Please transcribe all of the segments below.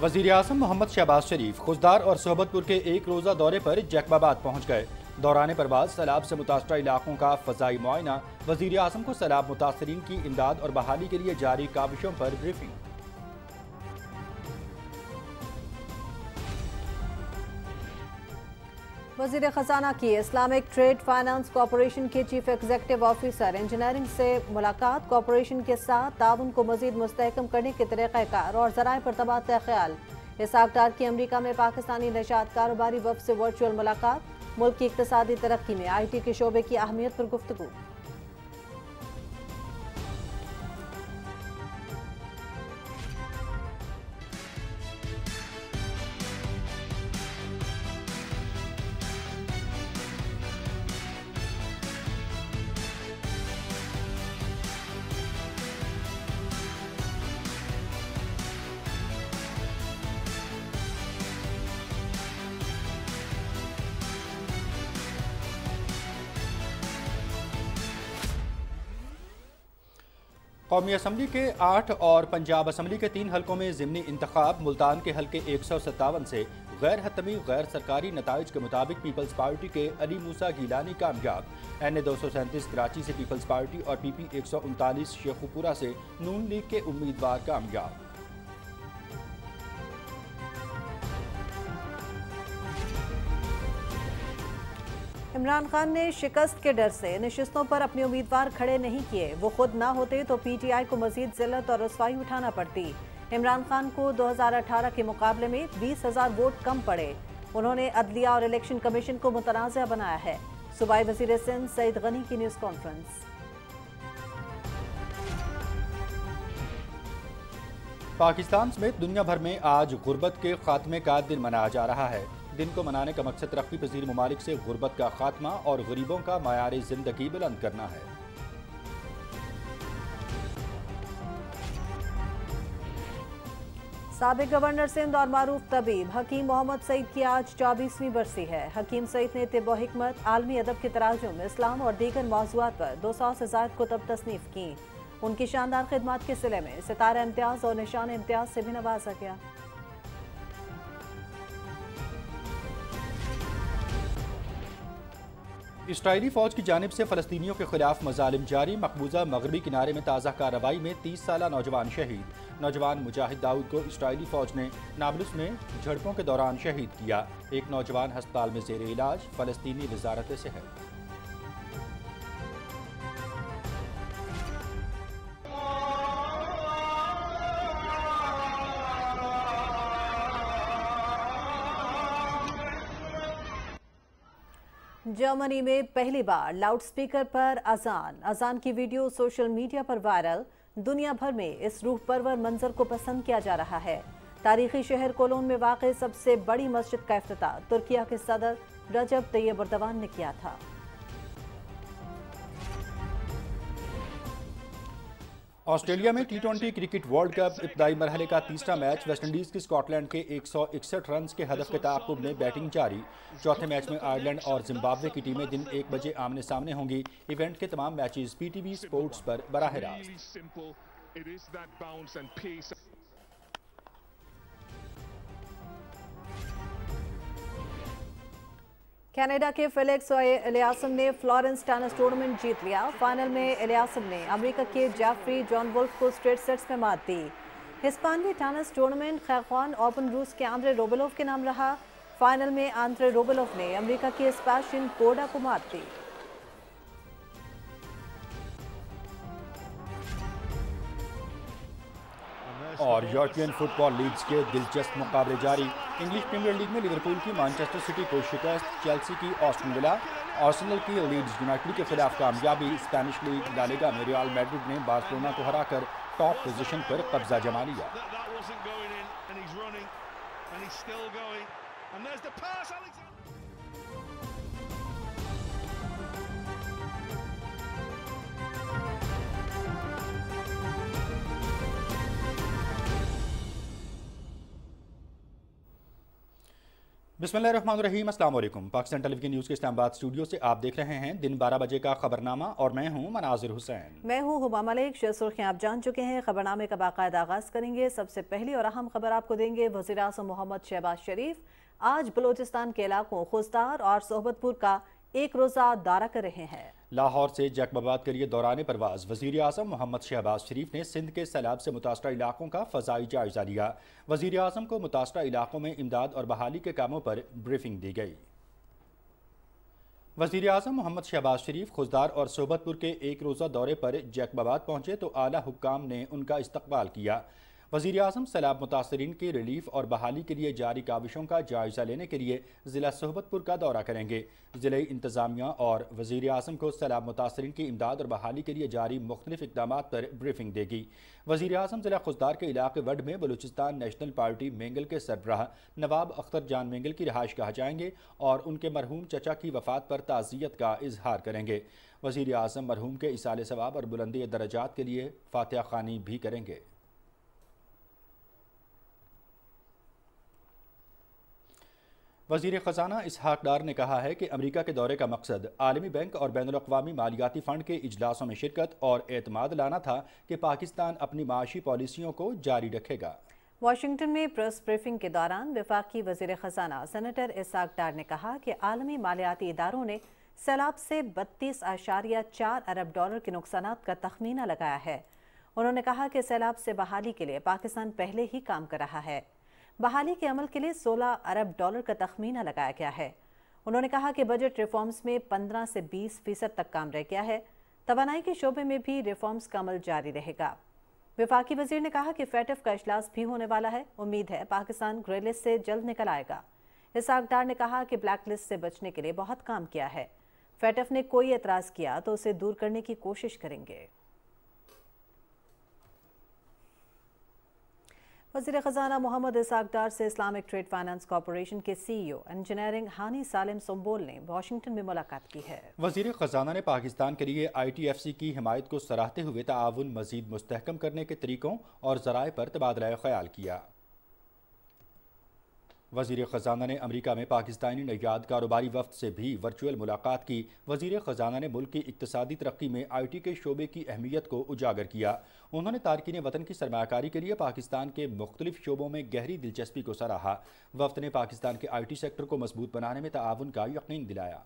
वजीर अजम मोहम्मद शहबाज शरीफ खुशदार और सोहबतपुर के एक रोज़ा दौरे पर जैकबाबाद पहुँच गए दौरान परवाज सैलाब से मुतासर इलाकों का फजाई मुआयना वजीर अजम को सैलाब मुतासरी की इमदाद और बहाली के लिए जारी काबिशों पर ब्रीफिंग वजीर खजाना की इस्लामिक ट्रेड फाइनेंस कॉरपोरेशन के चीफ एग्जीक्यूटिव ऑफिसर इंजीनियरिंग से मुलाकात कॉरपोरेशन के साथ ताउन को मजीद मुस्तकम करने के तरीक़ार और जराये पर तबादला ख्याल इसकदार की अमरीका में पाकिस्तानी नशात कारोबारी वफ से वर्चुअल मुलाकात मुल्क की इकतदी तरक्की में आई टी के शोबे की अहमियत पर गुफ्तु कौमी असम्बली के आठ और पंजाब असम्बली के तीन हल्कों में ज़मनी इंतखब मुल्तान के हल्के एक सौ सत्तावन से गैर हतमी गैर सरकारी नतज के मुताबिक पीपल्स पार्टी के अली मूसा गीलानी कामयाब एन ए दो सौ सैंतीस कराची से पीपल्स पार्टी और पी पी एक सौ उनतालीस शेखुपुरा से नून लीग के उम्मीदवार कामयाब इमरान खान ने शिकस्त के डर से नशस्तों पर अपने उम्मीदवार खड़े नहीं किए वो खुद ना होते तो पीटीआई को मजीद जिलत और रसवाई उठाना पड़ती इमरान खान को 2018 के मुकाबले में बीस हजार वोट कम पड़े उन्होंने अदलिया और इलेक्शन कमीशन को मुतनाज़ बनाया है सूबाई वजीर सिंध सईद गनी की न्यूज़ कॉन्फ्रेंस पाकिस्तान समेत दुनिया भर में आज गुर्बत के खात्मे का दिन मनाया जा रहा है दिन को मनाने का मकसद तरक्की पजीर ममालिक से गुर्बत का खात्मा और गरीबों का मयारी जिंदगी बुलंद करना है सबक गवर्नर सिंध और मारूफ तबीब हकीम मोहम्मद सईद की आज चौबीसवीं बरसी है हकीम सईद ने तिब हमत आलमी अदब के तराजों में इस्लाम और दीगर मौजूद पर दो सौ से ज्यादा कुतब तसनीफ की उनकी शानदार खदमात के सिले में सितारा इम्तियाज़ और निशान इम्तियाज़ से भी नवाजा गया इसराइली फौज की जानब से फलस्तियों के खिलाफ मजालिम जारी मकबूजा मगरबी किनारे में ताज़ा कार्रवाई में तीस साल नौजवान शहीद नौजवान मुजाहिद दाऊद को इसराइली फौज ने नाबलुस में झड़पों के दौरान शहीद किया एक नौजवान हस्पताल में जेर इलाज फलस्तनी वजारत सेहत जर्मनी में पहली बार लाउडस्पीकर पर अजान अजान की वीडियो सोशल मीडिया पर वायरल दुनिया भर में इस रूह परवर मंजर को पसंद किया जा रहा है तारीखी शहर कोलोन में वाकई सबसे बड़ी मस्जिद का अफ्ताह तुर्किया के सदर रजब तैयब उर्दवान ने किया था ऑस्ट्रेलिया में T twenty cricket World Cup इब्तदाई मरहले का तीसरा मैच वेस्टइंडीज़ की स्कॉटलैंड के एक सौ इकसठ रन के हदफ के ताकुब में बैटिंग जारी चौथे मैच में आयरलैंड और जिम्बाब्वे की टीमें दिन एक बजे आमने सामने होंगी इवेंट के तमाम मैचेस पीटीवी स्पोर्ट्स पर बराह रास्त कनाडा के फेलिक्स और एलियासम ने फ्लोरेंस टेनिस टूर्नामेंट जीत लिया फाइनल में एलियासम ने अमेरिका के जैफरी जॉन वुल्फ को स्ट्रेट सेट्स में मात दी हिस्पानवी टेनिस टूर्नामेंट खैखान ओपन रूस के आंद्रे रोबेलोव के नाम रहा फाइनल में आंद्रे रोबेलोव ने अमेरिका के स्पैशिन कोडा को मात दी और यूरोपियन फुटबॉल लीग्स के दिलचस्प मुकाबले जारी इंग्लिश प्रीमियर लीग में लिवरपूल की मानचेस्टर सिटी को शिकस्त चेल्सी की ऑस्टन विला आर्सेनल की लीड्स यूनाइटेड के खिलाफ कामयाबी स्पेनिश लीग डालेगा में रियाल मैड्रिड ने बार्सिलोना को हराकर टॉप पोजीशन पर कब्जा जमा लिया and he's still going. And there's the pass, Alexander. बिसमीम अल्लाम पाकिस्तान टेलीविजन न्यूज़ के इस्लामाबाद स्टूडियो से आप देख रहे हैं दिन 12 बजे का खबरनामा और मैं हूं मनाजिर हुसैन मैं हूं हुमा मलिक शेर सुर्खियाँ आप जान चुके हैं खबरनामे का बाकायदा आगाज़ करेंगे सबसे पहली और अहम खबर आपको देंगे वजी अजम मोहम्मद शहबाज शरीफ आज बलोचिस्तान के इलाकों खुस्तार और सोहबतपुर का एक रोज़ा दौरा कर रहे हैं लाहौर से जैकबाबाद के लिए दौरान परवाज वजीर अजम मोहम्मद शहबाज शरीफ ने सिंध के सैलाब से मुतासर इलाकों का फजाई जायजा लिया वजीर अजम को मुतासर इलाकों में इमदाद और बहाली के कामों पर ब्रीफिंग दी गई वजीर अजम मोहम्मद शहबाज शरीफ खुजदार और सोबतपुर के एक रोज़ा दौरे पर जैकबाबाद पहुंचे तो आला हुकाम ने उनका इस्तकबाल किया वजीर अजम सैलाब मुतासरीन के रिलीफ और बहाली के लिए जारी काविशों का जायजा लेने के लिए ज़िला सोहबतपुर का दौरा करेंगे ज़िले इंतजामिया और वजीर अजम को सैलाब मुतासरीन की इमदाद और बहाली के लिए जारी मुख्तलिफ इकदाम पर ब्रीफिंग देगी वजीर अजम ज़िला खुशदार के इलाके वड में बलूचिस्तान नेशनल पार्टी मेंगल के सरबराह नवाब अख्तर जान मेंगल की रहाइश कहा जाएंगे और उनके मरहूम चचा की वफात पर ताज़ियत का इजहार करेंगे वजीर अजम मरहूम के इसाल सवाब और बुलंदी दर्जात के लिए फातह खानी भी करेंगे वजीर ख़जाना इसहाक डार ने कहा है कि अमरीका के दौरे का मकसद आलमी बैंक और बैन अवी मालियाती फ़ंड के अजलासों में शिरकत और एतमाद लाना था कि पाकिस्तान अपनी माशी पॉलिसियों को जारी रखेगा वाशिंगटन में प्रेस ब्रीफिंग के दौरान विफाकी वजीर ख़जाना सनेटर इसहाक डार ने कहा कि आलमी मालियाती इदारों ने सैलाब से बत्तीस आशारिया चार अरब डॉलर के नुकसान का तखमीना लगाया है उन्होंने कहा कि सैलाब से बहाली के लिए पाकिस्तान पहले ही काम कर रहा है बहाली के अमल के लिए 16 अरब डॉलर का तखमीना लगाया गया है उन्होंने कहा कि बजट रिफॉर्म्स में 15 से 20 फीसद तक काम रह गया है तोानाई के शोबे में भी रिफॉर्म्स का अमल जारी रहेगा विफाकी वजीर ने कहा कि फैटफ का अजलास भी होने वाला है उम्मीद है पाकिस्तान ग्रे लिस्ट से जल्द निकल आएगा इसाक डार ने कहा कि ब्लैक लिस्ट से बचने के लिए बहुत काम किया है फैटफ ने कोई एतराज़ किया तो उसे दूर करने की कोशिश करेंगे वजीर खजाना मोहम्मद इसाकदार से इस्लामिक ट्रेड फाइनेंस कॉरपोरेशन के CEO e engineering Hani Salim Sombol ने वाशिंगटन में मुलाकात की है वजीर खजाना ने पाकिस्तान के लिए आई टी एफ सी की हिमायत को सराहते हुए ताउन मजीद मुस्तकम करने के तरीकों और जराये पर तबादला ख्याल किया वजीर ख़जाना ने अमरीका में पाकिस्तानी नयाद कारोबारी वफद से भी वर्चुअल मुलाकात की वजीर ख़जाना ने मुल्क की इकतदी तरक्की में आई टी के शोबे की अहमियत को उजागर किया उन्होंने तारकिन वतन की सरमाकारी के लिए पाकिस्तान के मुख्तलिफ शोबों में गहरी दिलचस्पी को सराहा वफद ने पाकिस्तान के आई टी सेक्टर को मजबूत बनाने में तावन का यकीन दिलाया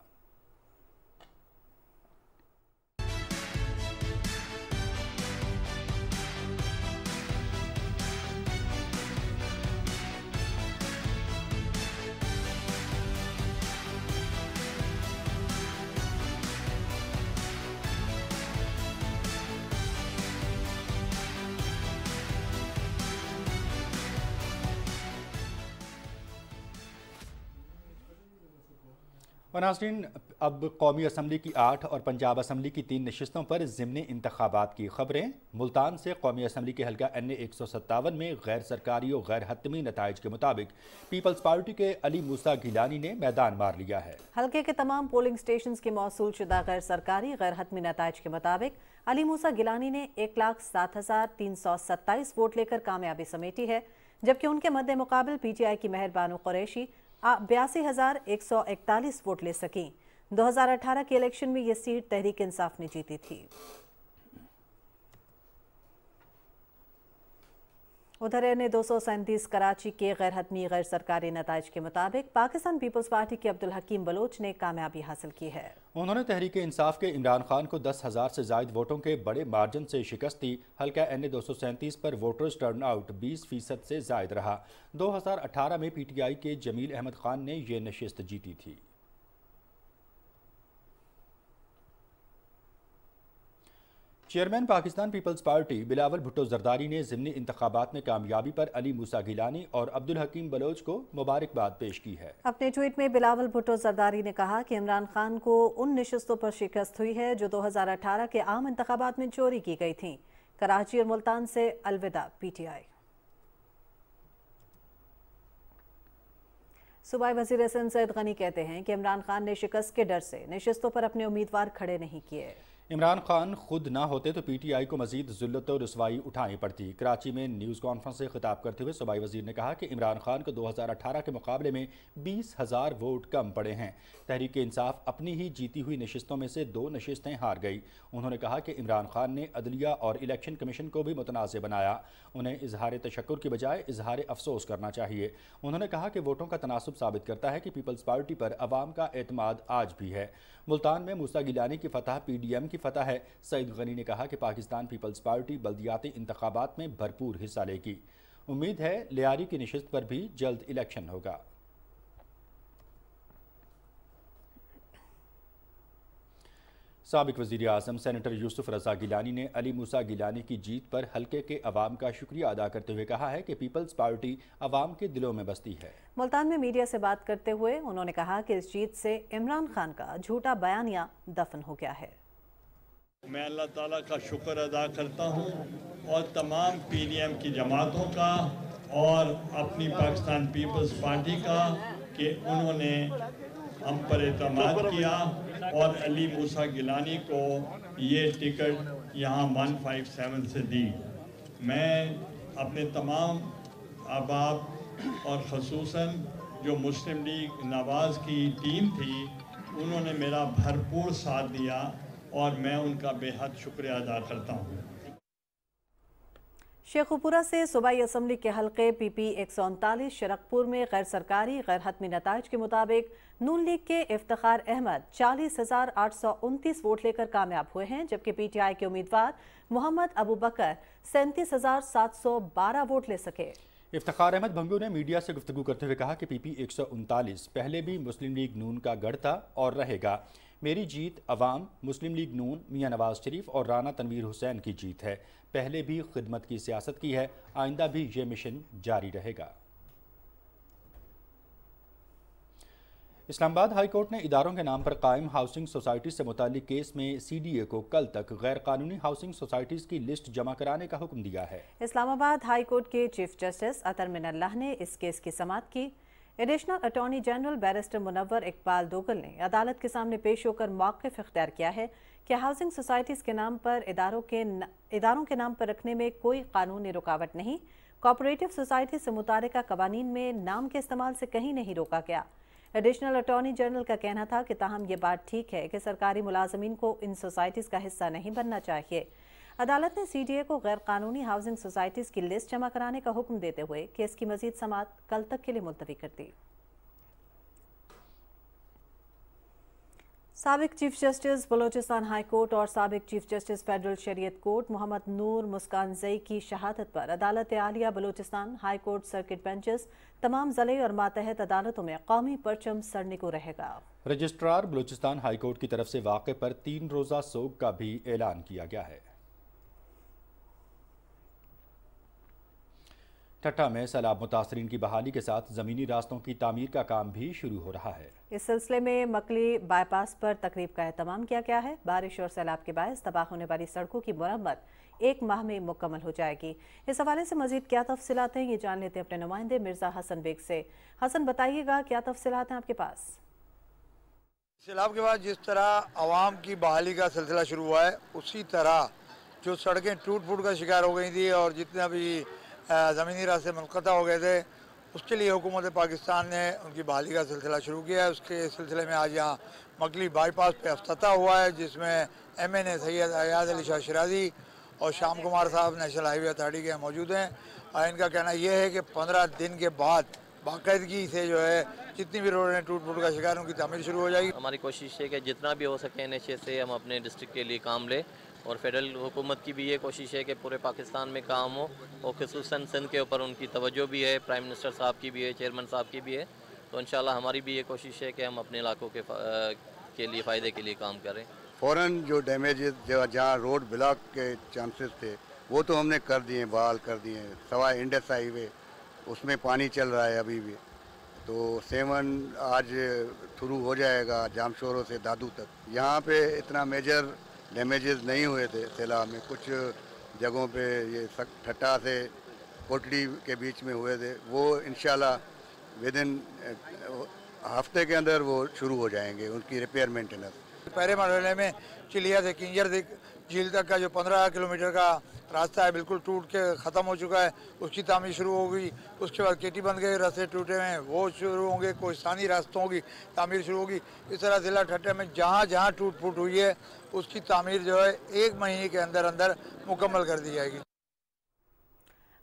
और नाजरीन अब कौमी असम्बली की आठ और पंजाब असम्बली की तीन नशस्तों पर ज़मनी इंतबात की खबरें मुल्तान से कौमी असम्बली के हल्का एन ए एक सौ सत्तावन में गैर सरकारी और गैर हतमी नतज के मुताबिक पीपल्स पार्टी के अली मूसा गिलानी ने मैदान मार लिया है हल्के के तमाम पोलिंग स्टेशन के मौसू शुदा गैर सरकारी गैर हतमी नतज के मुताबिक अली मूसा गिलानी ने एक लाख सात हज़ार तीन सौ सत्ताईस वोट लेकर कामयाबी समेटी है जबकि उनके मद्द मुकाबल पी टी आई की मेहरबानो कुरैशी बयासी हजार एक सौ इकतालीस वोट ले सकी 2018 के इलेक्शन में यह सीट तहरीक इंसाफ ने जीती थी उधर एन दो सौ सैंतीस कराची के गैर हतमी गैर सरकारी नतज के मुताबिक पाकिस्तान पीपल्स पार्टी के अब्दुल हकीम बलोच ने कामयाबी हासिल की है उन्होंने तहरीक इंसाफ के इमरान खान को दस हज़ार से जायद वोटों के बड़े मार्जिन से शिकस्त दी हल्का एन ए दो सौ सैंतीस पर वोटर्स टर्न आउट बीस फीसद से जायद रहा दो हज़ार अठारह में पी टी आई के जमील अहमद खान ने यह नशस्त जीती थी chairman Pakistan Peoples Party Bilawal Bhutto Zardari ने ज़मनी इंतबात में कामयाबी पर अली मूसा गिलानी और अब्दुल हकीम बलोच को मुबारकबाद पेश की है अपने ट्वीट में बिलावल भुट्टो जरदारी ने कहा कि इमरान खान को उन नशस्तों पर शिकस्त हुई है जो दो हज़ार अठारह के आम इंतबात में चोरी की गई थी कराची और मुल्तान से अलविदा पीटीआई टी सूबाई वजीर सैद गनी कहते हैं कि इमरान खान ने शिकस्त के डर से नशस्तों पर अपने उम्मीदवार खड़े नहीं किए इमरान खान खुद ना होते तो पीटीआई को मजीद जुल्लत और रसवाई उठानी पड़ती कराची में न्यूज़ कॉन्फ्रेंस से खिताब करते हुए सूबाई वजीर ने कहा कि इमरान खान को 2018 के मुकाबले में बीस हज़ार वोट कम पड़े हैं तहरीक इंसाफ अपनी ही जीती हुई नशस्तों में से दो नशस्तें हार गई उन्होंने कहा कि इमरान खान ने अदलिया और इलेक्शन कमीशन को भी मुतनाज़ बनाया उन्हें इजहार तशक् के बजाय इजहार अफसोस करना चाहिए उन्होंने कहा कि वोटों का तनासब साबित करता है कि पीपल्स पार्टी पर आवाम का अतमाद आज भी है मुल्तान में मूसा गिलानी की फतह पीडीएम की फतह है सईद गनी ने कहा कि पाकिस्तान पीपल्स पार्टी बल्दियाती इंतबात में भरपूर हिस्सा लेगी उम्मीद है लियारी की नशस्त पर भी जल्द इलेक्शन होगा सबक वज़ी अजम सैनटर यूसुफ रजा गिलानी ने अली मूसा गिलानी की जीत पर हल्के के अवाम का शुक्रिया अदा करते हुए कहा है कि पीपल्स पार्टी अवाम के दिलों में बसती है मुल्तान में मीडिया से बात करते हुए उन्होंने कहा कि इस जीत से इमरान खान का झूठा बयानिया दफन हो गया है मैं अल्लाह ताला का शुक्र अदा करता हूँ और तमाम पीडीएम की जमातों का और अपनी पाकिस्तान पीपल्स पार्टी का कि उन्होंने हम पर एतम किया और अली मूसा गिलानी को ये टिकट यहाँ वन फाइव सेवन से दी मैं अपने तमाम अहबाब और खसूस जो मुस्लिम लीग नवाज़ की टीम थी उन्होंने मेरा भरपूर साथ दिया और मैं उनका बेहद शुक्रिया अदा करता हूँ शेखुपुरा से सूबाई असम्बली के हलके पीपी एक सौ उनतालीस शरकपुर में गैर सरकारी गैर हतमी नतज के मुताबिक नून लीग के इफ्तार अहमद चालीस हजार आठ सौ उनतीस वोट लेकर कामयाब हुए हैं जबकि पी टी आई के उम्मीदवार मोहम्मद अबू बकर सैंतीस हजार सात सौ बारह वोट ले सके इफ्तार अहमद भंगू ने मीडिया से गुफ्तु करते हुए कहा कि पी पी एक सौ उनतालीस पहले भी मुस्लिम लीग नून का गढ़ था और रहेगा मेरी जीत अवाम मुस्लिम लीग नून मियाँ नवाज शरीफ और राना तनवीर हुसैन की जीत है पहले भी खिदमत की सियासत की है आइंदा भी ये मिशन जारी रहेगा इस्लामाबाद हाई कोर्ट ने इदारों के नाम पर कायम हाउसिंग सोसाइटी से मुतालिक केस में सीडीए को कल तक गैर कानूनी हाउसिंग सोसाइटीज़ की लिस्ट जमा कराने का हुक्म दिया है इस्लामाबाद हाई कोर्ट के चीफ जस्टिस अतर मिनल्लाह ने इस केस की समाप्त की additional attorney general barrister Munawar Iqbal Duggal ने अदालत के सामने पेश होकर मौकफ अख्तियार किया है कि हाउसिंग सोसाइटीज़ के नाम पर इदारों के न, इदारों के नाम पर रखने में कोई कानूनी रुकावट नहीं कोऑपरेटिव सोसाइटी से मुताल कवानीन में नाम के इस्तेमाल से कहीं नहीं रोका गया एडिशनल अटॉर्नी जनरल का कहना था कि ताहम ये बात ठीक है कि सरकारी मुलाजमीन को इन सोसाइटीज़ का हिस्सा नहीं बनना चाहिए अदालत ने सीडीए को गैर कानूनी हाउसिंग सोसाइटीज़ की लिस्ट जमा कराने का हुक्म देते हुए केस की मजीद समात कल तक के लिए मुलतवी कर दी सबक chief justice Balochistan High Court और सबक चीफ जस्टिस फेडरल शरीयत कोर्ट मोहम्मद नूर मुस्कान जई की शहादत पर अदालत आलिया Balochistan High Court circuit benches तमाम ज़िले और मातहत अदालतों में कौमी परचम सड़ने को रहेगा रजिस्ट्रार बलोचिस्तान हाई कोर्ट की तरफ से वाक़े पर तीन रोज़ा सोग का भी ऐलान किया गया है टट्टा में सैलाब मुतासरीन की बहाली के साथ ज़मीनी रास्तों की तमीर का काम भी शुरू हो रहा है इस सिलसिले में मकली बाईपास पर तकरीब का अहतमाम किया गया है बारिश और सैलाब के बायस तबाह होने वाली सड़कों की मरम्मत एक माह में मुकम्मल हो जाएगी इस हवाले से मजीद क्या तफसलत हैं ये जान लेते हैं अपने नुमाइंदे मिर्ज़ा हसन बेग से हसन बताइएगा क्या तफसलत है आपके पास सैलाब के बाद जिस तरह आवाम की बहाली का सिलसिला शुरू हुआ है उसी तरह जो सड़कें टूट फूट का शिकार हो गई थी और जितना भी ज़मीनी रास्ते मुनक़ा हो गए थे उसके लिए हुकूमत पाकिस्तान ने उनकी बहाली का सिलसिला शुरू किया है उसके सिलसिले में आज यहाँ मकली बाईपास पे अफ्ताह हुआ है जिसमें M N A Syed Ayaz Ali Shah Sheerazi और श्याम कुमार साहब नेशनल हाईवे अथॉरिटी के मौजूद हैं और इनका कहना यह है कि पंद्रह दिन के बाद बाकायदगी से जो है जितनी भी रोड हैं टूट फूट का शिकार उनकी तमीर शुरू हो जाएगी हमारी कोशिश है कि जितना भी हो सके एन से हम अपने डिस्ट्रिक्ट के लिए काम लें और फेडरल हुकूमत की भी ये कोशिश है कि पूरे पाकिस्तान में काम हो और खसूस सिंध के ऊपर उनकी तवज्जो भी है प्राइम मिनिस्टर साहब की भी है चेयरमैन साहब की भी है तो इन हमारी भी ये कोशिश है कि हम अपने इलाकों के के लिए फ़ायदे के लिए काम करें फ़ौर जो डैमेज जहाँ रोड ब्लॉक के चांसेस थे वो तो हमने कर दिए बहाल कर दिए सवाए इंडस हाईवे उसमें पानी चल रहा है अभी भी तो सेवन आज थ्रू हो जाएगा जामशोरों से दादू तक यहाँ पे इतना मेजर डैमेजेस नहीं हुए थे सैलाब में कुछ जगहों पे ये ठट्टा से कोटड़ी के बीच में हुए थे वो इन विद इन हफ्ते के अंदर वो शुरू हो जाएंगे उनकी रिपेयर मेंटेनेंस पहले मरहले में चिलिया से किंजर से झील तक का जो पंद्रह किलोमीटर का रास्ता है बिल्कुल टूट के ख़त्म हो चुका है उसकी तामीर शुरू होगी उसके बाद केटी बन गए रास्ते टूटे हुए हैं वो शुरू होंगे कोई स्थानीय रास्तों की तामीर शुरू होगी इस तरह ज़िला ठट्टे में जहाँ जहाँ टूट फूट हुई है उसकी तामीर जो है एक महीने के अंदर अंदर मुकम्मल कर दी जाएगी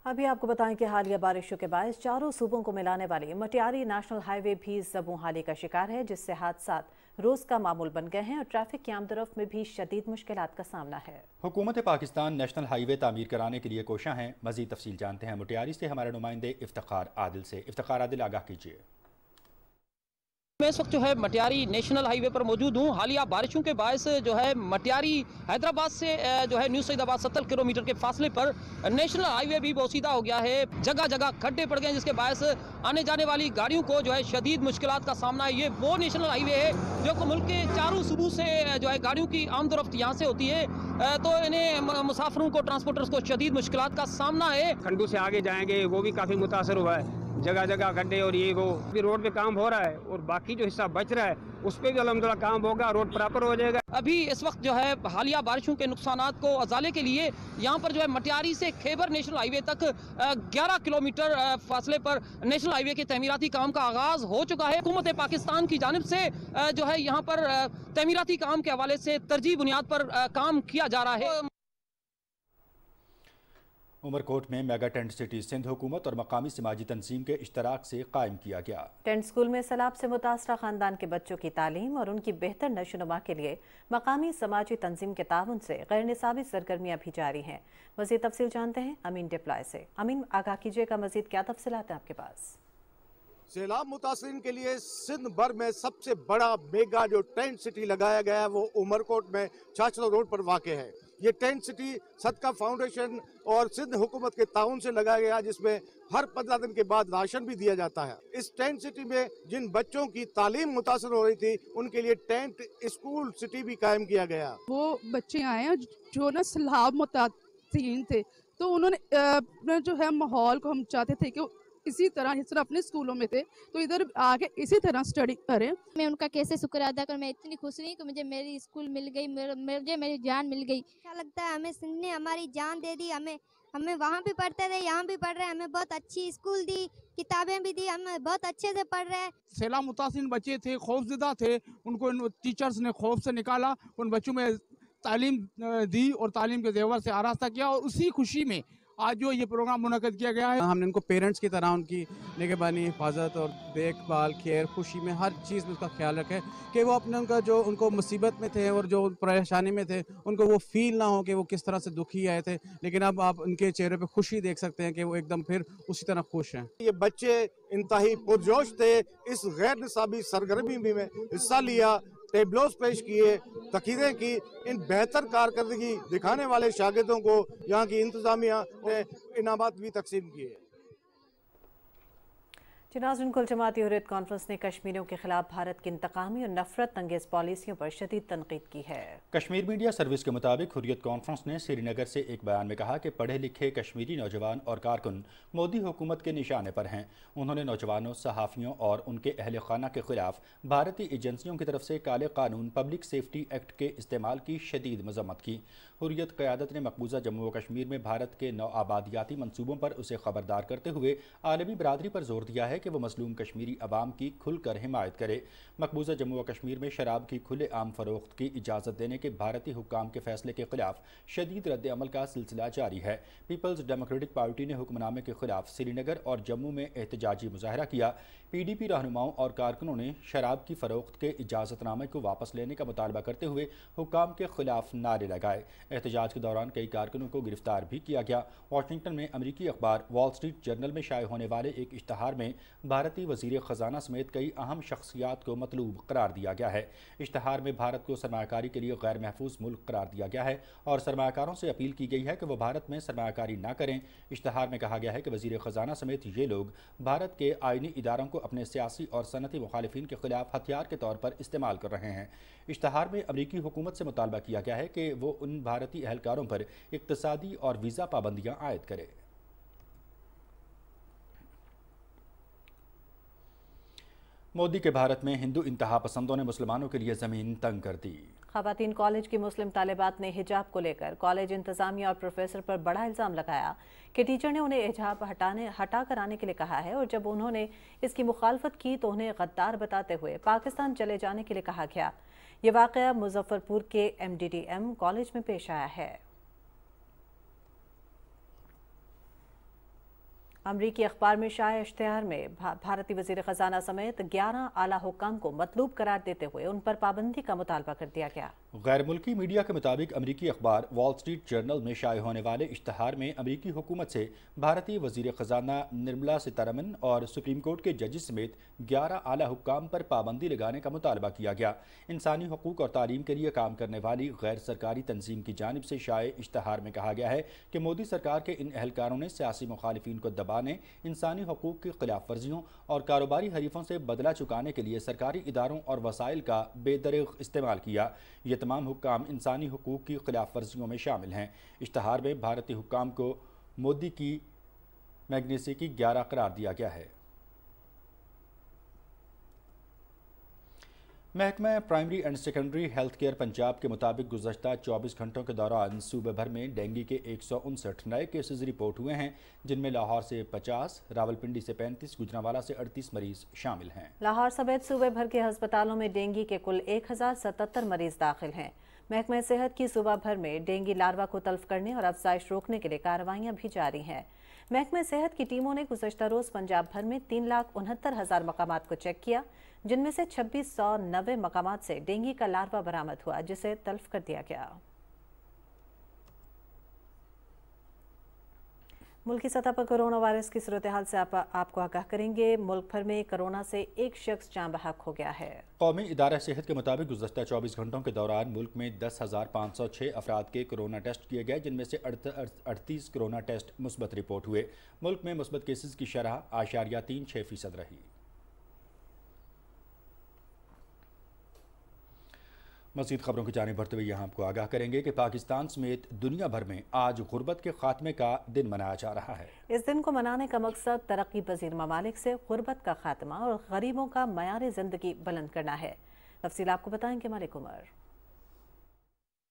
अभी आपको बताएं कि हालिया बारिशों के बायस चारों सूबों को मिलाने वाली मटियारी नेशनल हाईवे भी हाली का शिकार है जिससे हादसा रोज का मामूल बन गए हैं और ट्रैफिक की आमदरफ में भी शदीद मुश्किल का सामना है हुकूमत पाकिस्तान नेशनल हाईवे तमीर कराने के लिए कोशा हैं मजीद तफसील जानते हैं मुटियारी से हमारे नुमाइंदे इफ्तार आदिल से इफ्तार आदिल आगाह कीजिए मैं इस वक्त जो है मटियारी नेशनल हाईवे पर मौजूद हूँ हालिया बारिशों के बायस जो है मटियारी हैदराबाद से जो है न्यू सईदाबाद सत्तर किलोमीटर के फासले पर नेशनल हाईवे भी सीधा हो गया है जगह जगह खड्डे पड़ गए जिसके बायस आने जाने वाली गाड़ियों को जो है शदीद मुश्किल का सामना है ये वो नेशनल हाईवे है जो कि मुल्क के चारों सुबह से जो है गाड़ियों की आमदोरफ्त यहाँ से होती है तो इन्हें मुसाफरों को ट्रांसपोर्टर्स को शदीद मुश्किल का सामना है खंडू से आगे जाएंगे वो भी काफ़ी मुतासर हुआ है जगह जगह गड्ढे और ये वो भी रोड पे काम हो रहा है और बाकी जो हिस्सा बच रहा है उस पर भी अलहमदिल्ला काम होगा रोड प्रॉपर हो जाएगा अभी इस वक्त जो है हालिया बारिशों के नुकसान को अजाले के लिए यहाँ पर जो है मटियारी से खेबर नेशनल हाईवे तक ग्यारह किलोमीटर फासले पर नेशनल हाईवे के तमीराती काम का आगाज हो चुका है हुकूमत पाकिस्तान की जानब से जो है यहाँ पर तमीराती काम के हवाले से तरजीह बुनियाद पर काम किया जा रहा है उमरकोट में मेगा टेंट सिटी सिंध हुकूमत और मकामी समाजी तनजीम के इश्तराक से कायम किया गया टेंट स्कूल में सैलाब से मुतासर खानदान के बच्चों की तालीम और उनकी बेहतर नशोनुमा के लिए मकामी समाजी तनजीम के ताउन से गैर निसाबी सरगर्मियाँ भी जारी हैं मजीद तफसील जानते हैं अमीन डिप्लाई से अमीन आगाह कीजिएगा मजीद क्या तफसलत हैं आपके पास सैलाब मुतासरीन के लिए सिंध भर में सबसे बड़ा मेगा जो टेंट सिटी लगाया गया है वो उमरकोट में चाचलो रोड पर वाक़ है ये टेंट सिटी सदका फाउंडेशन और सिंध हुकूमत के ताउन से लगाया गया जिसमें हर पंद्रह दिन के बाद राशन भी दिया जाता है इस टेंट सिटी में जिन बच्चों की तालीम मुतासर हो रही थी उनके लिए टेंट स्कूल सिटी भी कायम किया गया वो बच्चे आए जो ना सलाब मुता थे तो उन्होंने जो है माहौल को हम चाहते थे कि इसी तरह इस तरह अपने स्कूलों में थे तो इधर आके इसी तरह स्टडी करें मैं उनका कैसे शुक्र अदा कर मैं इतनी खुश हुई कि मुझे मेरी स्कूल मिल गई मुझे मेरी जान मिल गई अच्छा लगता है हमें सिंह ने हमारी जान दे दी हमें हमें वहाँ भी पढ़ते थे यहाँ भी पढ़ रहे हैं हमें बहुत अच्छी स्कूल दी किताबें भी दी हमें बहुत अच्छे से पढ़ रहे हैं सैला मुतासिन बच्चे थे खौफजदा थे उनको टीचर्स ने खौफ से निकाला उन बच्चों में तालीम दी और तालीम के जेवर से आरास्ता किया और उसी खुशी में आज जो ये प्रोग्राम मुनद किया गया है हमने इनको पेरेंट्स की तरह उनकी निगरबानी हिफाजत और देखभाल खेर खुशी में हर चीज़ में उसका ख्याल रखें कि वो अपने उनका जो उनको मुसीबत में थे और जो परेशानी में थे उनको वो फील ना हो कि वो किस तरह से दुखी आए थे लेकिन अब आप उनके चेहरे पर खुशी देख सकते हैं कि वो एकदम फिर उसी तरह खुश हैं ये बच्चे इंतहा पुरजोश थे इस गैर निसाबी सरगर्मी में हिस्सा लिया टेबलोस पेश किए तकीदें की इन बेहतर कारकर्दगी दिखाने वाले शागिदों को यहाँ की इंतजामिया ने इनामत भी तकसीम किए नाजन कुल जमाती हुरियत कॉन्फ्रेंस ने कश्मीरियों के खिलाफ भारत की इंतकामी और नफरत अंगेज़ पॉलिसियों पर शदीद तनकीद की है कश्मीर मीडिया सर्विस के मुताबिक हुरियत कॉन्फ्रेंस ने श्रीनगर से एक बयान में कहा कि पढ़े लिखे कश्मीरी नौजवान और कारकुन मोदी हुकूमत के निशाने पर हैं उन्होंने नौजवानों सहाफ़ियों और उनके अहल खाना के खिलाफ भारतीय एजेंसियों की तरफ से काले कानून पब्लिक सेफ्टी एक्ट के इस्तेमाल की शदीद मजम्मत की हुरियत क़्यादत ने मकबूजा जम्मू व कश्मीर में भारत के नौ आबादियाती मनसूबों पर उसे खबरदार करते हुए आलमी बरदरी पर जोर दिया है कि वह मसलूम कश्मीरी आवाम की खुलकर हिमायत करे मकबूजा जम्मू व कश्मीर में शराब की खुले आम फरोख्त की इजाज़त देने के भारतीय हुकाम के फैसले के खिलाफ शदीद रद्दमल का सिलसिला जारी है पीपल्स डेमोक्रेटिक पार्टी ने हुक्मनामे के खिलाफ श्रीनगर और जम्मू में एहतजाजी मुजाहरा किया पी डी पी रहनुमाओं और कारकुनों ने शराब की फरोख्त के इजाज़तनामे को वापस लेने का मुतालबा करते हुए हुकाम के खिलाफ नारे लगाए एहतजाज के दौरान कई कारकुनों को गिरफ्तार भी किया गया वाशिंगटन में अमरीकी अखबार वॉल स्ट्रीट जर्नल में शाये होने वाले एक इश्तहार में भारतीय वजीर ख़जाना समेत कई अहम शख्सियात को मतलूब करार दिया गया है इश्तहार में भारत को सरमाकारी के लिए गैर महफूज मुल्क करार दिया गया है और सरमाकारों से अपील की गई है कि वह भारत में सरमाकारी ना करें इश्तहार में कहा गया है कि वजीर ख़जाना समेत ये लोग भारत के आइनी इदारों को अपने सियासी और सनती मुखालफी के खिलाफ हथियार के तौर पर इस्तेमाल कर रहे हैं इश्तहार में अमरीकी हुकूमत से मुतालबा किया गया है कि वो उन भारत भारतीय एहलकारों पर इकतसादी और वीज़ा पाबंदियां आयद करे मोदी के भारत में हिंदू इंतहा पसंदों ने मुसलमानों के लिए जमीन तंग कर दी खातन कॉलेज की मुस्लिम तालिबात ने हिजाब को लेकर कॉलेज इंतजामिया और प्रोफेसर पर बड़ा इल्ज़ाम लगाया कि टीचर ने उन्हें हिजाब हटाने हटा कर आने के लिए कहा है और जब उन्होंने इसकी मुखालफत की तो उन्हें गद्दार बताते हुए पाकिस्तान चले जाने के लिए कहा गया ये वाक़ मुजफ्फरपुर के एम कॉलेज में पेश आया है अमरीकी अखबार में शाये इश्तहार में भा, भारतीय वजीर खजाना समेत ग्यारह आला हुकाम को मतलूब करार देते हुए उन पर पाबंदी का मुतालबा कर दिया गया गैर मुल्की मीडिया के मुताबिक अमरीकी अखबार वॉल स्ट्रीट जर्नल में शाये होने वाले इश्तहार में अमरीकी हुकूमत से भारतीय वजीर खजाना निर्मला सीतारमन और सुप्रीम कोर्ट के जजेस समेत ग्यारह आला हुकाम पर पाबंदी लगाने का मुतालबा किया गया इंसानी हकूक और तालीम के लिए काम करने वाली गैर सरकारी तंजीम की जानब से शाये इश्तहार में कहा गया है कि मोदी सरकार के इन एहलकारों ने सियासी मुखालिफिन को दबा अगवा ने इंसानी हकूक़ की खिलाफ वर्जियों और कारोबारी हरीफों से बदला चुकाने के लिए सरकारी इदारों और वसाइल का बेदरग इस्तेमाल किया ये तमाम हुकाम इंसानी हकूक़ की खिलाफ वर्जियों में शामिल हैं इश्तहार में भारतीय हुक्म को मोदी की मैगनीसी की ग्यारह करार दिया गया है महकमा primary and secondary health care Punjab के मुताबिक गुजशत 24 घंटों के दौरान सूबे भर में डेंगू के एक नए केसेज रिपोर्ट हुए हैं जिनमें लाहौर से 50, रावलपिंडी से 35, गुजरावाला से 38 मरीज शामिल हैं लाहौर समेत सूबे भर के अस्पतालों में डेंगू के कुल एक मरीज दाखिल हैं महकमा सेहत की सूबा भर में डेंगू लार्वा को तल्फ करने और अफजाइश रोकने के लिए कार्रवाइयाँ भी जारी हैं महकमे सेहत की टीमों ने गुजशत रोज पंजाब भर में तीन लाख उनहत्तर हजार मकाम को चेक किया जिनमें से छब्बीस सौ नब्बे मकाम से डेंगू का लार्वा बरामद हुआ जिसे तल्फ कर दिया गया मुल्क की सतह पर कोरोना वायरस की सूरत हाल से आप, आपको आगाह करेंगे मुल्क भर में कोरोना से एक शख्स जाम बहक हो गया है कौमी इदारा सेहत के मुताबिक गुजशत चौबीस घंटों के दौरान मुल्क में दस हज़ार पाँच सौ छह अफराद के कोरोना टेस्ट किए गए जिनमें से अड़तीस कोरोना टेस्ट मुस्बत रिपोर्ट हुए मुल्क में मुस्बत केसेज की शरह आशारिया तीन छः फीसद रही मजीद खबरों की जाने बढ़ते हुए यहाँ आपको आगाह करेंगे कि पाकिस्तान समेत दुनिया भर में आज गुर्बत के खात्मे का दिन मनाया जा रहा है इस दिन को मनाने का मकसद तरक्की पजीर ममालिक से गुर्बत का खात्मा और गरीबों का मैारी ज़िंदगी बुलंद करना है तफसी आपको बताएंगे मारे उमर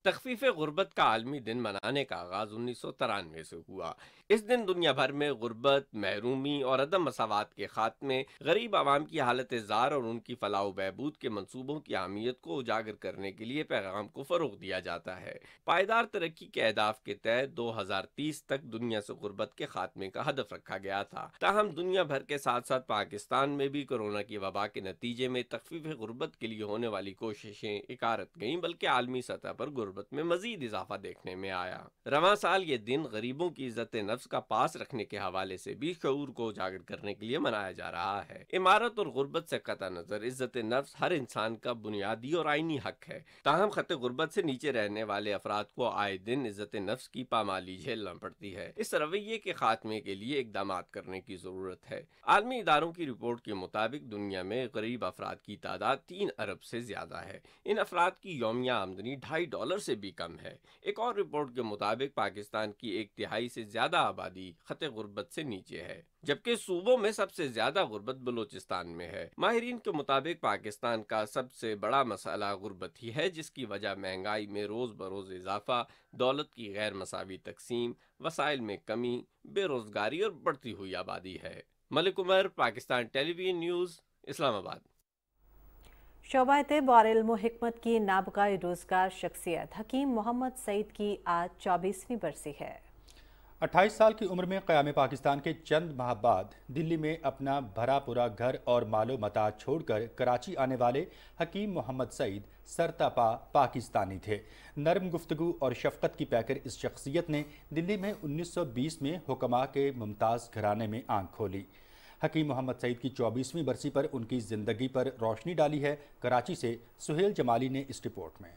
तखफीफ गुर्बत का आलमी दिन मनाने का आगाज उन्नीस सौ तिरानवे से हुआ इस दिन दुनिया भर में गुर्बत महरूमी और अदम मसावत के खात्मे गरीब आवाम की हालत जार और उनकी फलाह बहबूद के मनसूबों की अहमियत को उजागर करने के लिए पैगाम को फ़रोग दिया जाता है पायदार तरक्की के अहदाफ के तहत दो हजार तीस तक दुनिया से गुर्बत के खात्मे का हदफ रखा गया था ताहम दुनिया भर के साथ साथ पाकिस्तान में भी कोरोना की वबा के नतीजे में तखफीफ गुर्बत के लिए होने वाली कोशिशें इकारत गई बल्कि आलमी सतह पर गुर्बत गुर्बत में मजीद इजाफा देखने में आया रवा साल ये दिन गरीबों की इज्जत नफ्स का पास रखने के हवाले से भी शूर को उजागर करने के लिए मनाया जा रहा है इमारत और गुर्बत से कत नज़र इज्जत नफ्स हर इंसान का बुनियादी और आइनी हक है ताहम खत गुर्बत से नीचे रहने वाले अफराद को आए दिन इज्जत नफ्स की पामाली झेलना पड़ती है इस रवैये के खात्मे के लिए इकदाम करने की जरूरत है आलमी इदारों की रिपोर्ट के मुताबिक दुनिया में गरीब अफराद की तादाद तीन अरब से ज्यादा है इन अफराद की योमिया आमदनी ढाई डॉलर डॉलर से भी कम है एक और रिपोर्ट के मुताबिक पाकिस्तान की एक तिहाई से ज्यादा आबादी खत गुर्बत से नीचे है जबकि सूबों में सबसे ज्यादा गुर्बत बलोचिस्तान में है माहरीन के मुताबिक पाकिस्तान का सबसे बड़ा मसला गुर्बत ही है जिसकी वजह महंगाई में रोज बरोज इजाफा दौलत की गैर मसावी तकसीम वसाइल में कमी बेरोजगारी और बढ़ती हुई आबादी है मलिक उमर पाकिस्तान टेलीविजन न्यूज इस्लामाबाद शोबाते बार हमत की नाबका रोजगार शख्सियत हकीम मोहम्मद सईद की आज चौबीसवीं बरसी है अट्ठाईस साल की उम्र में क़्याम पाकिस्तान के चंद माह बाद दिल्ली में अपना भरा पूरा घर और मालो मता छोड़कर कराची आने वाले हकीम मोहम्मद सईद सरतापा पाकिस्तानी थे नरम गुफ्तु और शफकत की पैकर इस शख्सियत ने दिल्ली में 1920 में हुकमा के मुमताज़ घराने में आंख खोली हकीम मोहम्मद सईद की चौबीसवीं बरसी पर उनकी ज़िंदगी पर रोशनी डाली है कराची से सुहेल जमाली ने इस रिपोर्ट में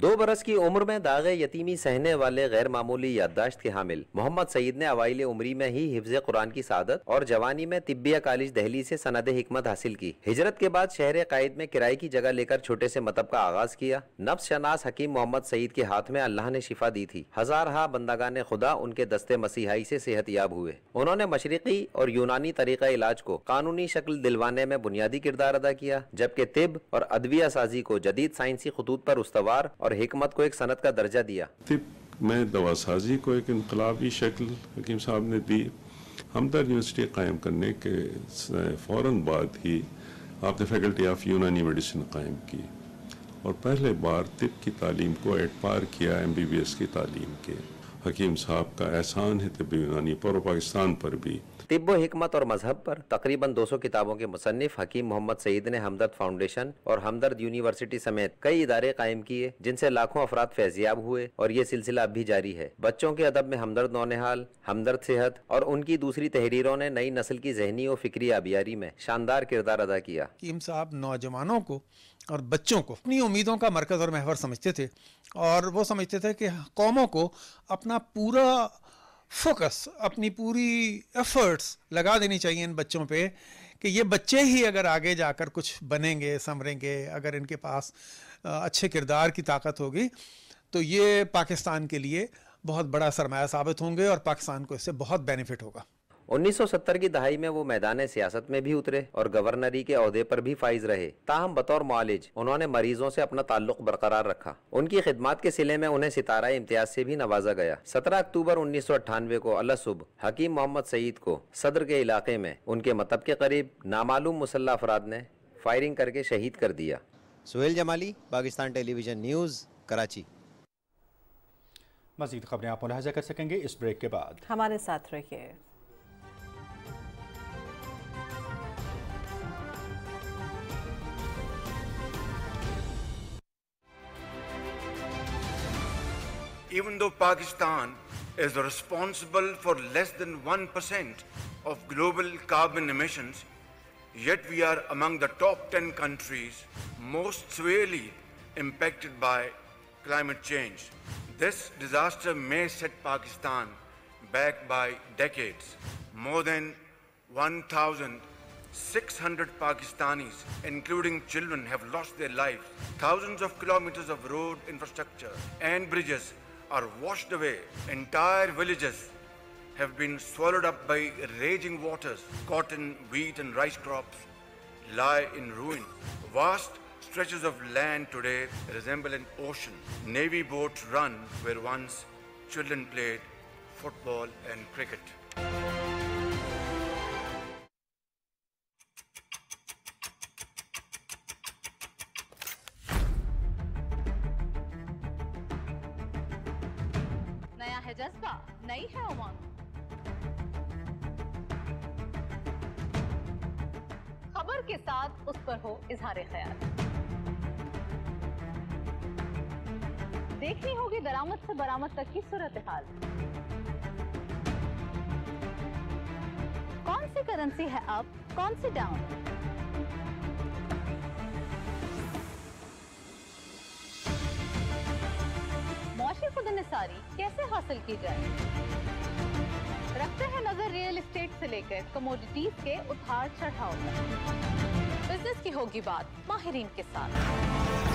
दो बरस की उम्र में दागे यतीमी सहने वाले गैर मामूली याददाश्त के हामिल मोहम्मद सईद ने अवाइल उमरी में ही हिफ्ज कुरान की सादत और जवानी में तिब्बिया कॉलेज दहली से सनद हिकमत हासिल की हिजरत के बाद शहर कायद में किराए की जगह लेकर छोटे से मतब का आगाज किया नफ्स शनास हकीम मोहम्मद सईद के हाथ में अल्लाह ने शिफा दी थी हजारहा बंदागान खुदा उनके दस्ते मसीहाई से सेहत याब हुए उन्होंने मशरकी और यूनानी तरीका इलाज को कानूनी शक्ल दिलवाने में बुनियादी किरदार अदा किया जबकि तिब और अदविया साजी को जदीद साइंसी खतूत पर उसवार और हमत को एक सनत का दर्जा दिया मैं में दवासाजी को एक इनकलाबी शक्ल हकीम साहब ने दी हमदर्द यूनिवर्सिटी कायम करने के फ़ौर बाद ही आपने फैकल्टी ऑफ यूनानी मेडिसिन कायम की और पहले बार तिब की तालीम को एट पार किया एम बी बी एस की तालीम के हकीम साहब का एहसान है तिब यूनानी पर पाकिस्तान पर भी तिब्ब हमत और मजहब पर तकरीबन 200 किताबों के मुसनफ हकीम मोहम्मद सईद ने हमदर्द फाउंडेशन और हमदर्द यूनिवर्सिटी समेत कई इदारे कायम किए जिनसे लाखों अफराद फैजियाब हुए और ये सिलसिला अब भी जारी है बच्चों के अदब में हमदर्द नौनहाल हमदर्द सेहत और उनकी दूसरी तहरीरों ने नई नस्ल की जहनी और फिक्री आबियारी में शानदार किरदार अदा किया नौजवानों को और बच्चों को अपनी उम्मीदों का मरकज़ और महवर समझते थे और वो समझते थे कि कौमों को अपना पूरा फोकस अपनी पूरी एफर्ट्स लगा देनी चाहिए इन बच्चों पे कि ये बच्चे ही अगर आगे जाकर कुछ बनेंगे संवरेंगे अगर इनके पास अच्छे किरदार की ताकत होगी तो ये पाकिस्तान के लिए बहुत बड़ा सरमाया साबित होंगे और पाकिस्तान को इससे बहुत बेनिफिट होगा 1970 की दहाई में वो मैदान सियासत में भी उतरे और गवर्नरी के अहदे पर भी फाइज रहे ताहम बतौर मालिज उन्होंने मरीजों से अपना ताल्लुक बरकरार रखा उनकी खिदमत के सिले में उन्हें सितारा इम्तियाज से भी नवाजा गया सत्रह अक्टूबर उन्नीस सौ अट्ठानवे को अलसुब हकीम मोहम्मद सईद को सदर के इलाके में उनके मतब के करीब नामालूम मुसल्ला अफराद ने फायरिंग करके शहीद कर दिया सुहेल जमाली पाकिस्तान टेलीविजन न्यूज़ कराची मजीद खबरें आप मुलाजा कर सकेंगे इस ब्रेक के बाद हमारे साथ रहिए even though Pakistan is responsible for less than 1% of global carbon emissions, yet we are among the top 10 countries most severely impacted by climate change. This disaster may set Pakistan back by decades. More than 1,600 Pakistanis, including children, have lost their lives. Thousands of kilometers of road infrastructure and bridges are washed away. Entire villages have been swallowed up by raging waters. Cotton, wheat, and rice crops lie in ruin. Vast stretches of land today resemble an ocean. Navy boats run where once children played football and cricket. के साथ उस पर हो इजहार ख्याल देखनी होगी दरामद से बरामद तक की सूरत हाल कौन सी करेंसी है अब कौन सी डाउन खुद निसारी कैसे हासिल की जाए रखते हैं नजर रियल इस्टेट से लेकर कमोडिटीज के उतार चढ़ाव बिजनेस की होगी बात माहरीन के साथ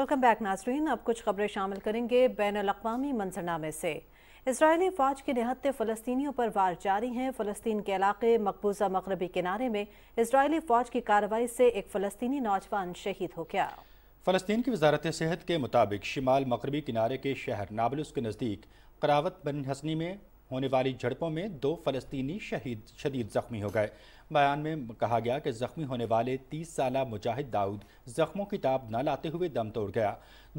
वेलकम बैक नाजरीन अब कुछ खबरें शामिल करेंगे बैन अवी मंजरनामे से इसराइली फौज के निहत्ते फलस्तियों पर वार जारी हैं फ़लस्तीन के इलाके मकबूजा मगरबी किनारे में इसराइली फ़ौज की कार्रवाई से एक फ़लस्तीनी नौजवान शहीद हो गया फ़लस्तीन की वजारत सेहत के मुताबिक शिमाल मकरबी किनारे के शहर नाबलुस के नज़दीक करावत बन हसनी में होने वाली झड़पों में दो फलस्तनी शहीद शदीद ज़ख्मी हो गए बयान में कहा गया कि जख्मी होने वाले 30 साल मुजाहिद दाऊद जख्मों की ताब न लाते हुए दम तोड़ गया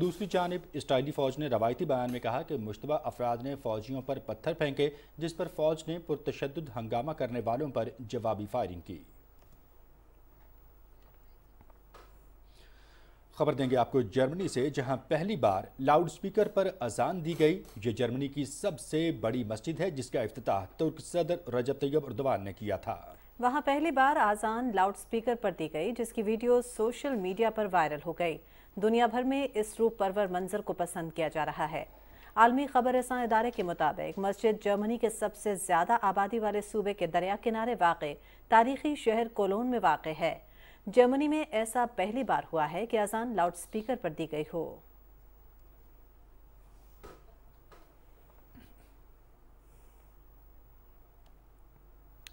दूसरी जानब इसराइली फ़ौज ने रवायती बयान में कहा कि मुशतबा अफराद ने फ़ौजियों पर पत्थर फेंके जिस पर फ़ौज ने पुरतशद हंगामा करने वालों पर जवाबी फायरिंग की खबर देंगे आपको जर्मनी से जहां पहली बार लाउडस्पीकर पर अजान दी गई ये जर्मनी की सबसे बड़ी मस्जिद है जिसका अफ्ताह तुर्क सदर रजब तैयब उर्दवान ने किया था वहां पहली बार आज़ान लाउडस्पीकर पर दी गई जिसकी वीडियो सोशल मीडिया पर वायरल हो गई दुनिया भर में इस रूप परवर मंजर को पसंद किया जा रहा है आलमी रसा इदारे के मुताबिक मस्जिद जर्मनी के सबसे ज़्यादा आबादी वाले सूबे के दरिया किनारे वाक़ तारीखी शहर कोलोन में वाक़ है जर्मनी में ऐसा पहली बार हुआ है कि अजान लाउडस्पीकर पर दी गई हो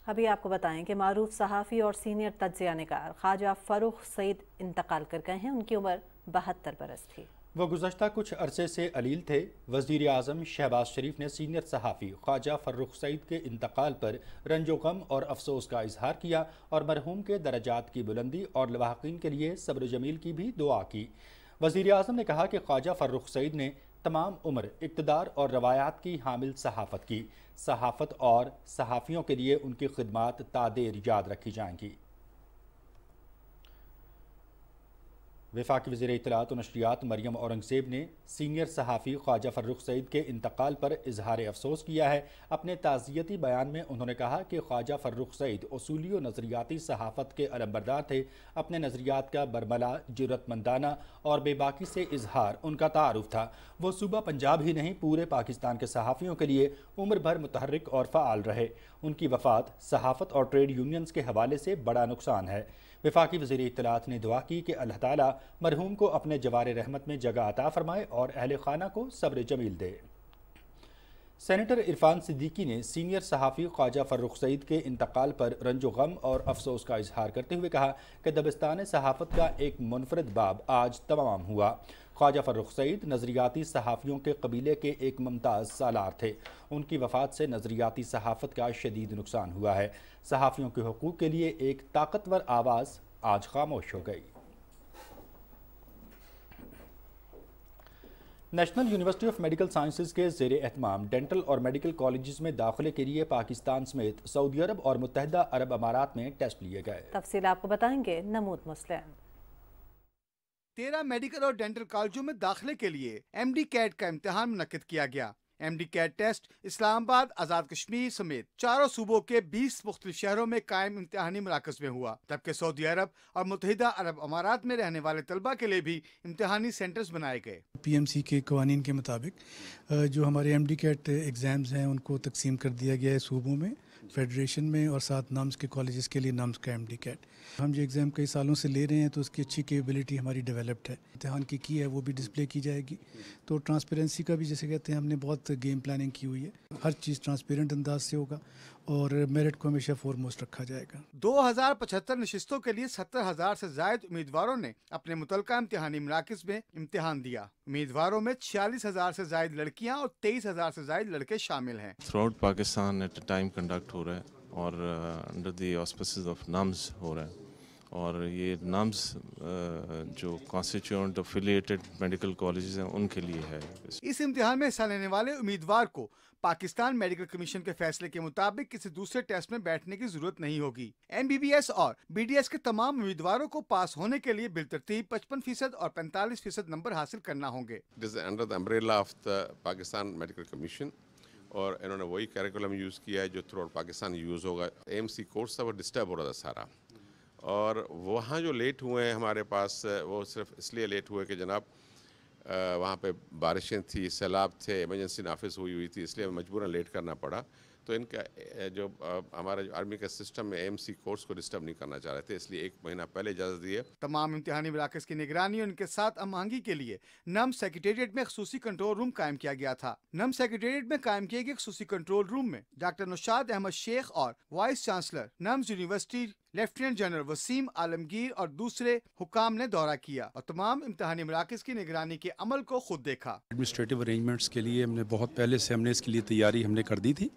अभी आपको बताएं कि मरूफ सहाफ़ी और सीनियर तजिया नगार ख्वाजा फ़रूख सईद इंतकाल कर गए हैं उनकी उम्र बहत्तर बरस थी वह गुजशत कुछ अरसे से अलील थे वजीर अजम शहबाज शरीफ ने सीनियर सहाफ़ी ख्वाजा फ़र्रुख सईद के इंतकाल पर रंजो गम और अफसोस का इजहार किया और मरहूम के दर्जात की बुलंदी और लवाकिन के लिए सब्र जमील की भी दुआ की वजीर अजम ने कहा कि ख्वाजा फ़र्रुख सईद ने तमाम उम्र इकतदार और रवायात की हामिल सहाफ़त की सहाफ़त और सहाफ़ियों के लिए उनकी खदमात तादेर याद रखी जाएंगी वफाक वज़ी इतलात नशरियात मरियम औरंगज़ेब ने सीनियर सहाफ़ी ख्वाजा फ़र्रुख सईद के इंतकाल पर इजहार अफसोस किया है अपने ताज़ियती बयान में उन्होंने कहा कि ख्वाजा फ़र्रुख सईद असूली व नज़रियाती सहाफ़त के अलमबरदार थे अपने नज़रियात का बरमला जरूरतमंदाना और बेबाकी से इजहार उनका तारफ़ था वह सूबा पंजाब ही नहीं पूरे पाकिस्तान के सहाफ़ियों के लिए उम्र भर मुतहरक और फ़ाल रहे उनकी वफ़ात सहाफ़त और ट्रेड यूनियंस के हवाले से बड़ा नुकसान है विफाकी वजी इतलात ने दुआ की कि अल्लाह ताली मरहूम को अपने जवार रहमत में जगह अता फ़रमाए और अहल खाना को सब्र जमील दे सेनेटर इरफान सिद्दीकी ने सीनियर सहाफ़ी ख्वाजा फ़र्रुख सईद के इंतकाल पर रंजो गम और अफसोस का इजहार करते हुए कहा कि दबस्तान सहाफ़त का एक मुनफरद बाब आज तमाम हुआ ख्वाजा फ़र्रुख सईद नज़रियाती सहाफ़ियों के कबीले के एक मुमताज सालार थे उनकी वफ़ात से नज़रियाती सहाफ़त का शदीद नुकसान हुआ है सहाफ़ियों के हकूक़ के लिए एक ताकतवर आवाज़ आज खामोश हो गई National University of Medical Sciences के जेर अहतमाम डेंटल और मेडिकल कॉलेज में दाखिले के लिए पाकिस्तान समेत सऊदी अरब और मुतहदा अरब अमारात में टेस्ट लिए गए तफसील आपको बताएंगे नमूद मुस्लिम तेरह मेडिकल और डेंटल कॉलेजों में दाखिले के लिए एम डी कैट का इम्तहान मुनद किया गया M D CAT test Islamabad Azad Kashmir समेत चारों सूबों के बीस मुख्त शहरों में कायम इम्तहानी मराकज में हुआ जबकि सऊदी अरब और मुतहदा अरब अमारात में रहने वाले तलबा के लिए भी इम्तहानी सेंटर्स बनाए गए पी एम सी के कवानीन के मुताबिक जो हमारे एम डी कैट एग्ज़ाम्स हैं उनको तकसीम कर दिया गया है सूबों में फेडरेशन में और साथ नाम्स के कॉलेजेस के लिए नाम्स का एम डी कैट हम ये एग्ज़ाम कई सालों से ले रहे हैं तो उसकी अच्छी केपेबिलिटी हमारी डेवलप्ड है इम्तहान की की है वो भी डिस्प्ले की जाएगी तो ट्रांसपेरेंसी का भी जैसे कहते हैं हमने बहुत गेम प्लानिंग की हुई है हर चीज़ ट्रांसपेरेंट अंदाज से होगा और मेरिट को हमेशा फोरमोस्ट रखा जाएगा दो हजार पचहत्तर नशिस्तों के लिए सत्तर हजार ऐसी जायद उम्मीदवारों ने अपने मुतलका इम्तिहानी मराकज में इम्तिहान दिया उम्मीदवारों में छियालीस हजार ऐसी जायद लड़कियाँ और तेईस हजार ऐसी जायद लड़के शामिल है थ्रू आउट पाकिस्तान कंडक्ट हो रहा है और अंडर दी ऑफ नम्स हो रहा है और ये नाम्स uh, जो कॉन्स्टिट्यूंट मेडिकल कॉलेज हैं उनके लिए है इस इम्तिहान में हिस्सा लेने वाले उम्मीदवार को पाकिस्तान मेडिकल कमीशन के फैसले के मुताबिक किसी दूसरे टेस्ट में बैठने की जरूरत नहीं होगी एमबीबीएस और बीडीएस के तमाम उम्मीदवारों को पास होने के लिए बिलतरतीब पचपन फीसद और पैंतालीस फीसद नंबर हासिल करना होंगे पाकिस्तान मेडिकल कमीशन और इन्होंने वही करिकुलम यूज़ किया है जो थ्रू आउट पाकिस्तान यूज़ होगा एम सी कोर्स था वो डिस्टर्ब हो रहा था सारा और वहाँ जो लेट हुए हैं हमारे पास वो सिर्फ इसलिए लेट हुए कि जनाब वहाँ पे बारिशें थी सैलाब थे इमरजेंसी नाफिस हुई हुई थी इसलिए मजबूरन लेट करना पड़ा तो इनका जो हमारा जो आर्मी का सिस्टम में एम कोर्स को डिस्टर्ब नहीं करना चाह रहे थे इसलिए एक महीना पहले इजाजत दी है तमाम इम्तिहानी मराकज की निगरानी और इनके साथ अमांगी के लिए नम सेक्रेटेरिएट में खसूसी कंट्रोल रूम कायम किया गया था नम सेक्रेटेरिएट में कायम किए गए खसूसी कंट्रोल रूम में डॉक्टर नुशाद अहमद शेख और vice chancellor NUMS university lieutenant general Waseem Alamgir और दूसरे हुकाम ने दौरा किया और तमाम इम्तहानी मराकज की निगरानी के अमल को खुद देखा एडमिनिस्ट्रेटिव अरेंजमेंट्स के लिए हमने बहुत पहले से हमने इसके लिए तैयारी हमने कर दी थी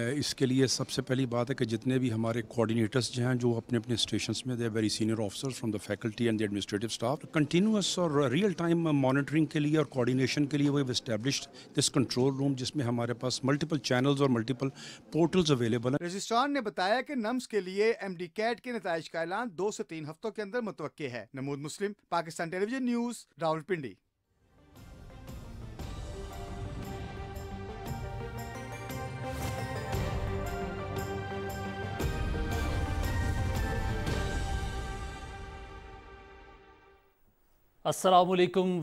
इसके लिए सबसे पहली बात है कि जितने भी हमारे कोऑर्डिनेटर्स जो हैं जो अपने अपने स्टेशन में they very senior officers from the faculty and the administrative staff continuous और रियल टाइम मॉनिटरिंग के लिए और कोऑर्डिनेशन के लिए वो इस्टेब्लिश्ड दिस कंट्रोल रूम जिसमें हमारे पास मल्टीपल चैनल्स और मल्टीपल पोर्टल्स अवेलेबल हैं रजिस्ट्रार ने बताया कि नम्स के लिए एम डी कैट के नतज का ऐलान दो से तीन हफ्तों के अंदर मुतव है नमूद मुस्लिम Pakistan television news Rawalpindi Aslam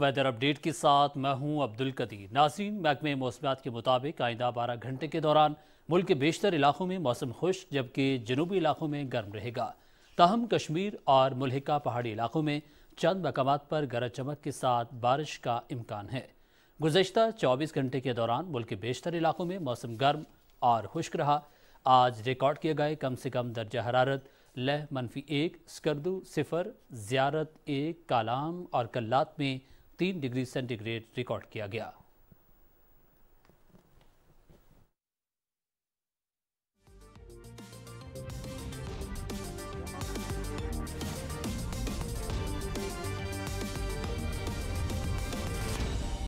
weather update के साथ मैं हूं अब्दुल कदीर नाजीन महकमे मौसमियात के मुताबिक आइंदा बारह घंटे के दौरान मुल्क के बेशतर इलाकों में मौसम खुश जबकि जनूबी इलाकों में गर्म रहेगा ताहम कश्मीर और मुलहिका पहाड़ी इलाकों में चंद मकाम पर गरज चमक के साथ बारिश का इम्कान है गुजशत चौबीस घंटे के दौरान मुल्क के बेशतर इलाकों में मौसम गर्म और खुश्क रहा आज रिकॉर्ड किए गए कम से कम दर्जा हरारत लह मनफी एक स्कर्दू सिफर ज़्यारत एक कालाम और कल्लात में तीन डिग्री सेंटीग्रेड रिकॉर्ड किया गया